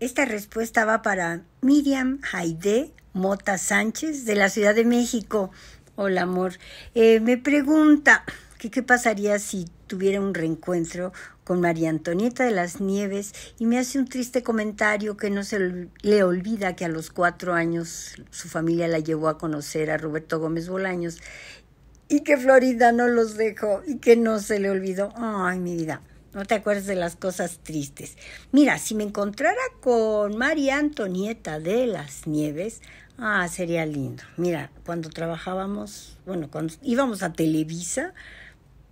Esta respuesta va para Miriam Haide Mota Sánchez de la Ciudad de México. Hola, amor. Eh, me pregunta qué pasaría si tuviera un reencuentro con María Antonieta de las Nieves y me hace un triste comentario que no se le olvida que a los cuatro años su familia la llevó a conocer a Roberto Gómez Bolaños y que Florida no los dejó y que no se le olvidó. Ay, mi vida. No te acuerdas de las cosas tristes. Mira, si me encontrara con María Antonieta de las Nieves, ah, sería lindo. Mira, cuando trabajábamos, bueno, cuando íbamos a Televisa,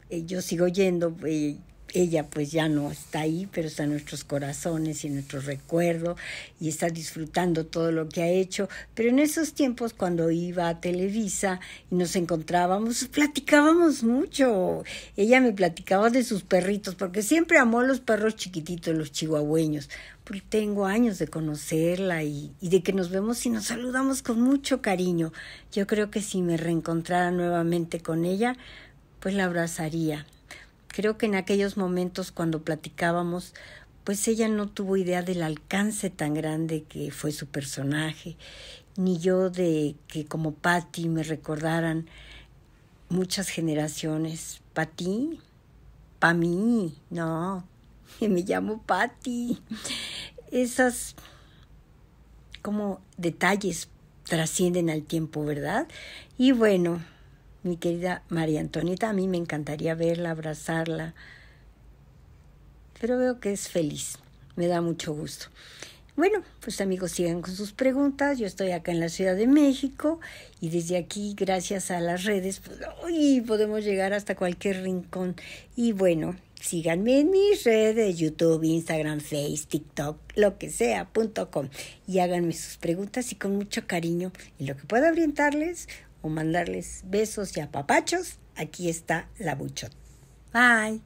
eh, yo sigo yendo, eh, ella pues ya no está ahí, pero está en nuestros corazones y en nuestros recuerdos y está disfrutando todo lo que ha hecho. Pero en esos tiempos cuando iba a Televisa y nos encontrábamos, platicábamos mucho. Ella me platicaba de sus perritos, porque siempre amó los perros chiquititos, los chihuahueños. pues tengo años de conocerla y de que nos vemos y nos saludamos con mucho cariño. Yo creo que si me reencontrara nuevamente con ella, pues la abrazaría Creo que en aquellos momentos cuando platicábamos, pues ella no tuvo idea del alcance tan grande que fue su personaje, ni yo de que como Patty me recordaran muchas generaciones. Patty, pa mí, no, me llamo Patty. Esas como detalles trascienden al tiempo, ¿verdad? Y bueno, mi querida María Antonieta, a mí me encantaría verla, abrazarla, pero veo que es feliz, me da mucho gusto. Bueno, pues amigos, sigan con sus preguntas. Yo estoy acá en la Ciudad de México y desde aquí, gracias a las redes, pues, podemos llegar hasta cualquier rincón. Y bueno, síganme en mis redes, YouTube, Instagram, Face, TikTok, lo que sea, punto Y háganme sus preguntas y con mucho cariño, ...y lo que pueda orientarles mandarles besos y apapachos, aquí está la Buchot. Bye.